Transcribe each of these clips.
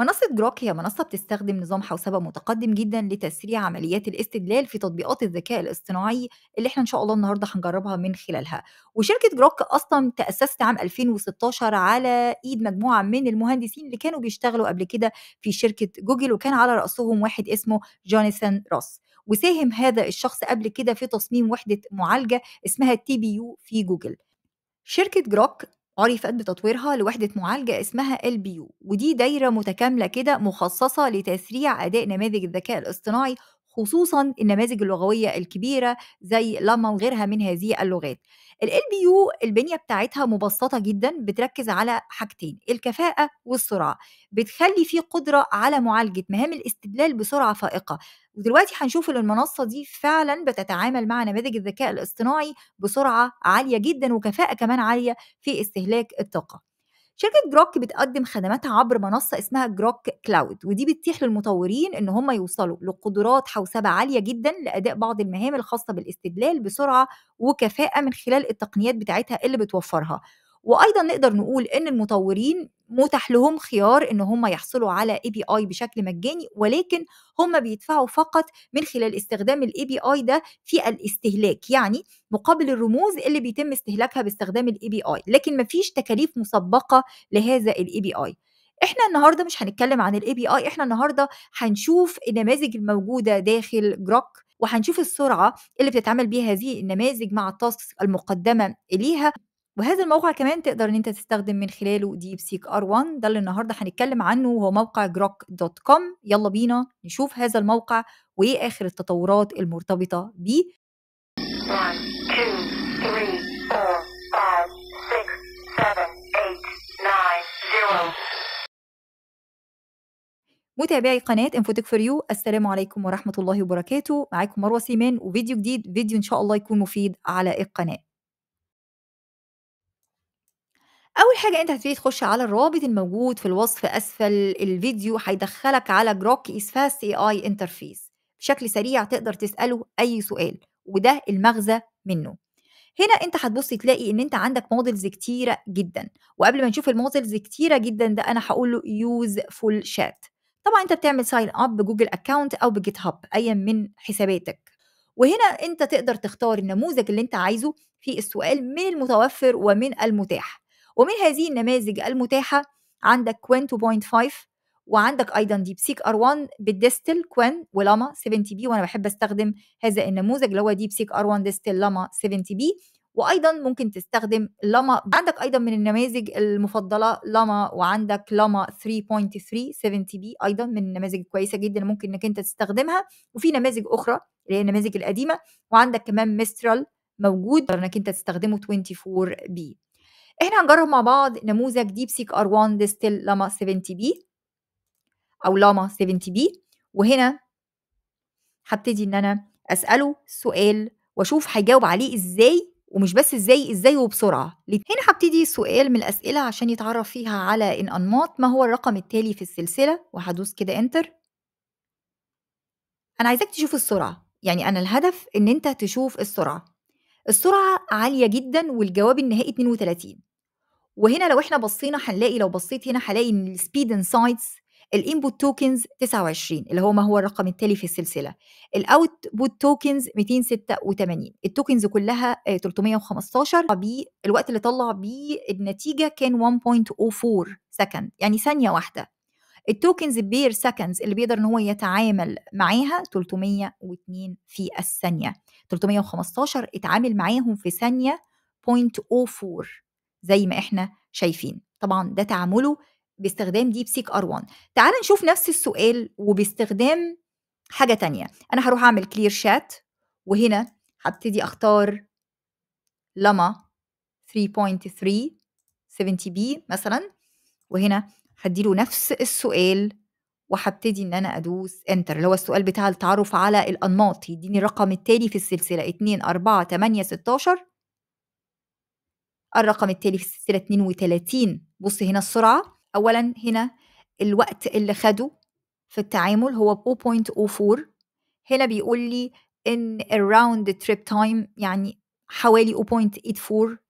منصة جروك هي منصة بتستخدم نظام حوسبة متقدم جدا لتسريع عمليات الاستدلال في تطبيقات الذكاء الاصطناعي اللي احنا ان شاء الله النهارده هنجربها من خلالها وشركة جروك اصلا تأسست عام 2016 على ايد مجموعة من المهندسين اللي كانوا بيشتغلوا قبل كده في شركة جوجل وكان على رأسهم واحد اسمه جوناثان روس وساهم هذا الشخص قبل كده في تصميم وحدة معالجة اسمها تي بي يو في جوجل شركة جروك عرفت بتطويرها لوحدة معالجة اسمها LBU ودي دايرة متكاملة كده مخصصة لتسريع أداء نماذج الذكاء الاصطناعي خصوصا النماذج اللغوية الكبيرة زي لما وغيرها من هذه اللغات ال بي يو البنيه بتاعتها مبسطه جدا بتركز على حاجتين الكفاءه والسرعه بتخلي فيه قدره على معالجه مهام الاستدلال بسرعه فائقه ودلوقتي هنشوف ان المنصه دي فعلا بتتعامل مع نماذج الذكاء الاصطناعي بسرعه عاليه جدا وكفاءه كمان عاليه في استهلاك الطاقه شركة جروك بتقدم خدماتها عبر منصة اسمها جروك كلاود ودي بتتيح للمطورين ان هم يوصلوا لقدرات حوسبة عالية جدا لأداء بعض المهام الخاصة بالاستدلال بسرعة وكفاءة من خلال التقنيات بتاعتها اللي بتوفرها وايضا نقدر نقول ان المطورين متاح لهم خيار ان هم يحصلوا على اي بي اي بشكل مجاني ولكن هم بيدفعوا فقط من خلال استخدام الاي بي اي ده في الاستهلاك يعني مقابل الرموز اللي بيتم استهلاكها باستخدام الاي بي اي لكن مفيش تكاليف مسبقه لهذا الاي بي اي احنا النهارده مش هنتكلم عن الاي بي اي احنا النهارده هنشوف النماذج الموجوده داخل جروك وهنشوف السرعه اللي بتتعامل بيها هذه النماذج مع التاسكس المقدمه اليها وهذا الموقع كمان تقدر ان انت تستخدم من خلاله ديب سيك ار 1 ده اللي النهارده هنتكلم عنه وهو موقع جروك دوت كوم يلا بينا نشوف هذا الموقع وايه اخر التطورات المرتبطه بيه متابعي قناة انفوتك فور يو السلام عليكم ورحمة الله وبركاته معاكم مروة سيمان وفيديو جديد فيديو إن شاء الله يكون مفيد على القناة أول حاجة أنت هتبتدي تخش على الرابط الموجود في الوصف أسفل الفيديو هيدخلك على جروك إيز فاست اي اي انترفيس بشكل سريع تقدر تسأله أي سؤال وده المغزى منه هنا انت هتبص تلاقي ان انت عندك موديلز كتيره جدا وقبل ما نشوف الموديلز كتيره جدا ده انا هقول له يوز فول شات طبعا انت بتعمل ساين اب بجوجل اكاونت او بجيت هاب ايا من حساباتك وهنا انت تقدر تختار النموذج اللي انت عايزه في السؤال من المتوفر ومن المتاح ومن هذه النماذج المتاحة عندك كوين 2.5 وعندك ايضا ديب سيك ار 1 بالديستل كوين ولاما 70 بي وانا بحب استخدم هذا النموذج اللي هو ديب سيك ار 1 ديستل لاما 70 بي وايضا ممكن تستخدم لاما عندك ايضا من النماذج المفضله لاما وعندك لاما 3.3 70 بي ايضا من النماذج الكويسه جدا ممكن انك انت تستخدمها وفي نماذج اخرى اللي هي النماذج القديمه وعندك كمان ميسترال موجود انك انت تستخدمه 24 بي احنا هنجرب مع بعض نموذج ديب سيك ار 1 ديستل لاما 70 بي او لاما 70 بي وهنا هبتدي ان انا اساله سؤال واشوف هيجاوب عليه ازاي ومش بس ازاي ازاي وبسرعه هنا هبتدي سؤال من الاسئله عشان يتعرف فيها على ان انماط ما هو الرقم التالي في السلسله وهدوس كده انتر انا عايزاك تشوف السرعه يعني انا الهدف ان انت تشوف السرعه السرعه عاليه جدا والجواب النهائي 32 وهنا لو احنا بصينا هنلاقي لو بصيت هنا هلاقي ان السبيد انسايتس الانبوت توكنز 29 اللي هو ما هو الرقم التالي في السلسله الاوتبوت توكنز 286 التوكنز كلها 315 آه، بالوقت اللي طلع بيه النتيجه كان 1.04 سكند يعني ثانيه واحده التوكنز بير سكندز اللي بيقدر ان هو يتعامل معاها 302 في الثانيه 315 اتعامل معاهم في ثانيه 0.04 زي ما احنا شايفين طبعا ده تعامله باستخدام ديب سيك ار 1 تعال نشوف نفس السؤال وباستخدام حاجه تانية انا هروح اعمل كلير شات وهنا هبتدي اختار لما 3.3 70 مثلا وهنا هديله نفس السؤال وهبتدي ان انا ادوس انتر اللي هو السؤال بتاع التعرف على الانماط يديني الرقم التالي في السلسله 2 4 8 16 الرقم التالي في السلسلة 32 بص هنا السرعة أولا هنا الوقت اللي خده في التعامل هو 0.04 هنا بيقول لي إن الراوند تريب تايم يعني حوالي 0.84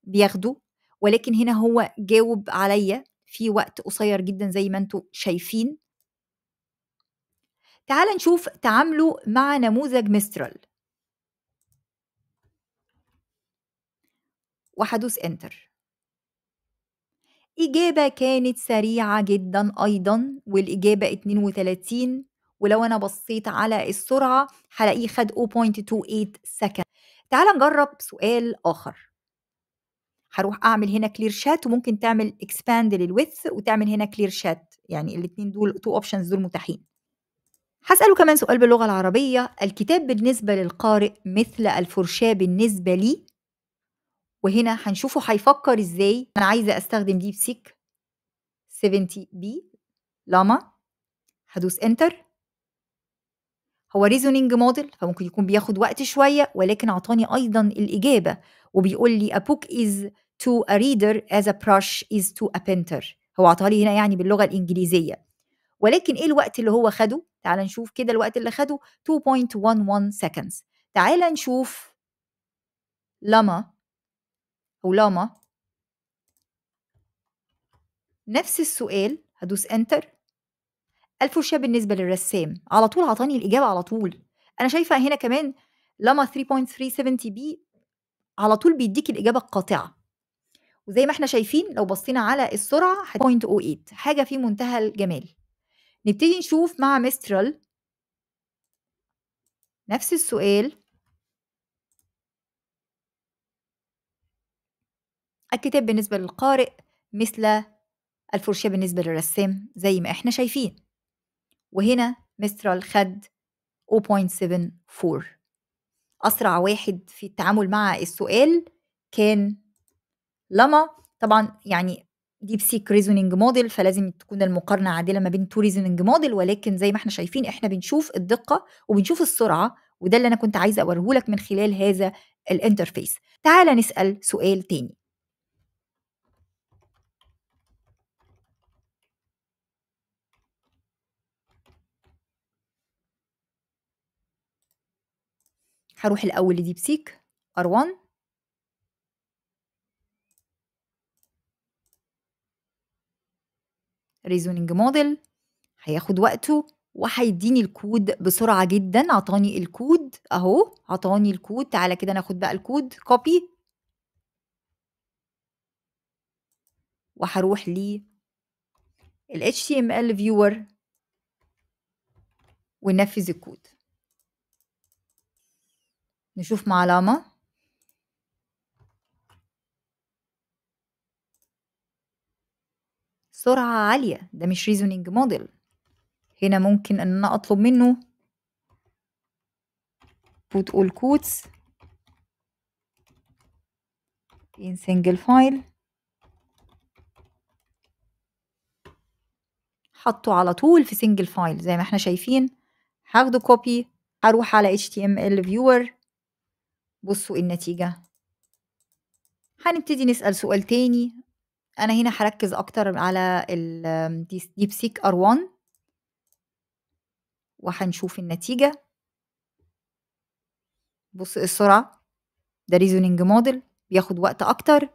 بياخده ولكن هنا هو جاوب عليا في وقت قصير جدا زي ما انتم شايفين تعال نشوف تعامله مع نموذج مسترال وحدوث انتر إجابة كانت سريعة جدا أيضا والإجابة 32 ولو أنا بصيت على السرعة هلاقيه خد 0.28 سكند تعال نجرب سؤال آخر هروح أعمل هنا كلير شات وممكن تعمل اكسباند للويث وتعمل هنا كلير شات يعني الاتنين دول تو أوبشنز دول متاحين هسأله كمان سؤال باللغة العربية الكتاب بالنسبة للقارئ مثل الفرشاة بالنسبة لي وهنا هنشوفه هيفكر ازاي انا عايزه استخدم ديب سيك 70 بي لاما هدوس انتر هو ريزونينج موديل فممكن يكون بياخد وقت شويه ولكن اعطاني ايضا الاجابه وبيقول لي a book is to a reader as a brush is to a painter هو اعطاها لي هنا يعني باللغه الانجليزيه ولكن ايه الوقت اللي هو خده تعال نشوف كده الوقت اللي خده 2.11 seconds تعال نشوف لما أو لاما نفس السؤال هدوس انتر الفوشيا بالنسبه للرسام على طول عطاني الاجابه على طول انا شايفه هنا كمان لاما 3.370 بي على طول بيديك الاجابه القاطعه وزي ما احنا شايفين لو بصينا على السرعه 0.08 حاجه في منتهى الجمال نبتدي نشوف مع ميسترال نفس السؤال الكتاب بالنسبة للقارئ مثل الفرشاة بالنسبة للرسام زي ما احنا شايفين وهنا مسترال خد 0.74 أسرع واحد في التعامل مع السؤال كان لما طبعا يعني ديب سيك ريزونينج موديل فلازم تكون المقارنة عادلة ما بين تو ريزونينج موديل ولكن زي ما احنا شايفين احنا بنشوف الدقة وبنشوف السرعة وده اللي أنا كنت عايزة أوريهولك من خلال هذا الانترفيس تعال نسأل سؤال تاني هروح الأول لديبسيك ار 1 ريزونينج موديل هياخد وقته وهيديني الكود بسرعة جدا عطاني الكود اهو عطاني الكود تعالى كده ناخد بقى الكود كوبي وهروح ل ال HTML viewer وننفذ الكود نشوف مع لاما سرعة عالية ده مش reasoning model هنا ممكن ان انا اطلب منه put all quotes in single file حطه على طول في single file زي ما احنا شايفين هاخده copy هروح على html viewer بصوا النتيجة هنبتدي نسأل سؤال تاني أنا هنا هركز أكتر على الديب سيك R1 وهنشوف النتيجة بص السرعة ده ريزونينج موديل بياخد وقت أكتر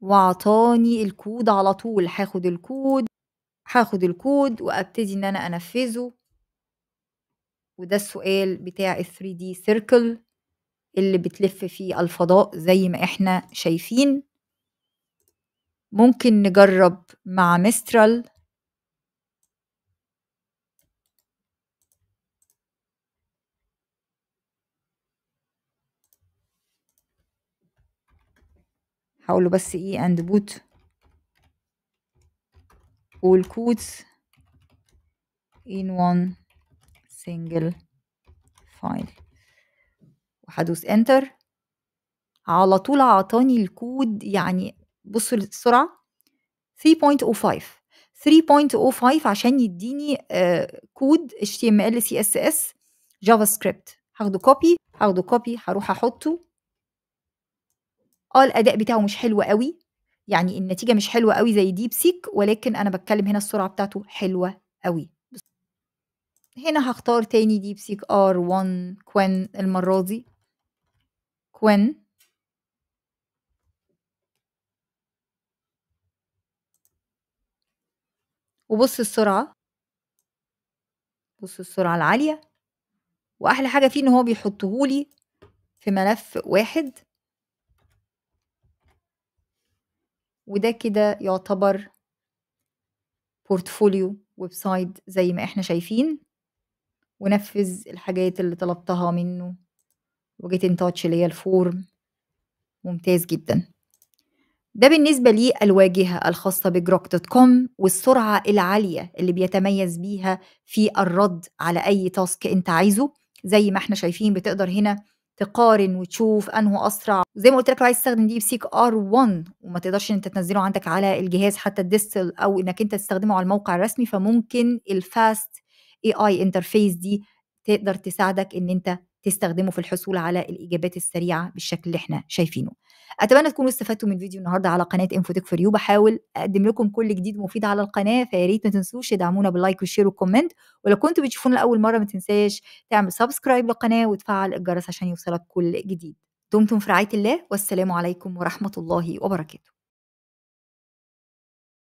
وعطاني الكود على طول هاخد الكود هاخد الكود وابتدي ان انا انفذه وده السؤال بتاع ال 3D circle اللي بتلف فيه الفضاء زي ما احنا شايفين ممكن نجرب مع مسترال هقوله بس ايه اند بوت والكودز in one single file وهدوس enter على طول عطاني الكود يعني بصوا السرعة 3.05 3.05 عشان يديني آه، كود HTML CSS جافا سكريبت هاخده كوبي هاخده كوبي هروح احطه اه الاداء بتاعه مش حلو قوي يعني النتيجه مش حلوه قوي زي ديب سيك ولكن انا بتكلم هنا السرعه بتاعته حلوه قوي هنا هختار تاني سيك ار 1 كوين المرة دي كوين وبص السرعة بص السرعة العالية وأحلى حاجة فيه إن هو بيحطهولي في ملف واحد وده كده يعتبر بورتفوليو ويب سايت زي ما احنا شايفين ونفّذ الحاجات اللي طلبتها منّه وجيت in touch اللي هي ممتاز جدًا. ده بالنسبة للواجهة الخاصة بجروك دوت كوم والسرعة العالية اللي بيتميز بيها في الرد على أي تاسك أنت عايزه، زي ما إحنا شايفين بتقدر هنا تقارن وتشوف انه أسرع، زي ما قُلت لك لو عايز تستخدم Deep Seek ار 1 وما تقدرش إن أنت تنزّله عندك على الجهاز حتى الديستل أو إنّك أنت تستخدمه على الموقع الرسمي، فممكن الفاست اي انترفيس دي تقدر تساعدك ان انت تستخدمه في الحصول على الاجابات السريعه بالشكل اللي احنا شايفينه اتمنى تكونوا استفدتوا من فيديو النهارده على قناه انفوتك فور يو بحاول اقدم لكم كل جديد مفيد على القناه فيا ريت ما تنسوش تدعمونا باللايك والشير والكومنت ولو كنتوا بتشوفونا لاول مره ما تنساش تعمل سبسكرايب للقناه وتفعل الجرس عشان يوصلك كل جديد دمتم في رعايه الله والسلام عليكم ورحمه الله وبركاته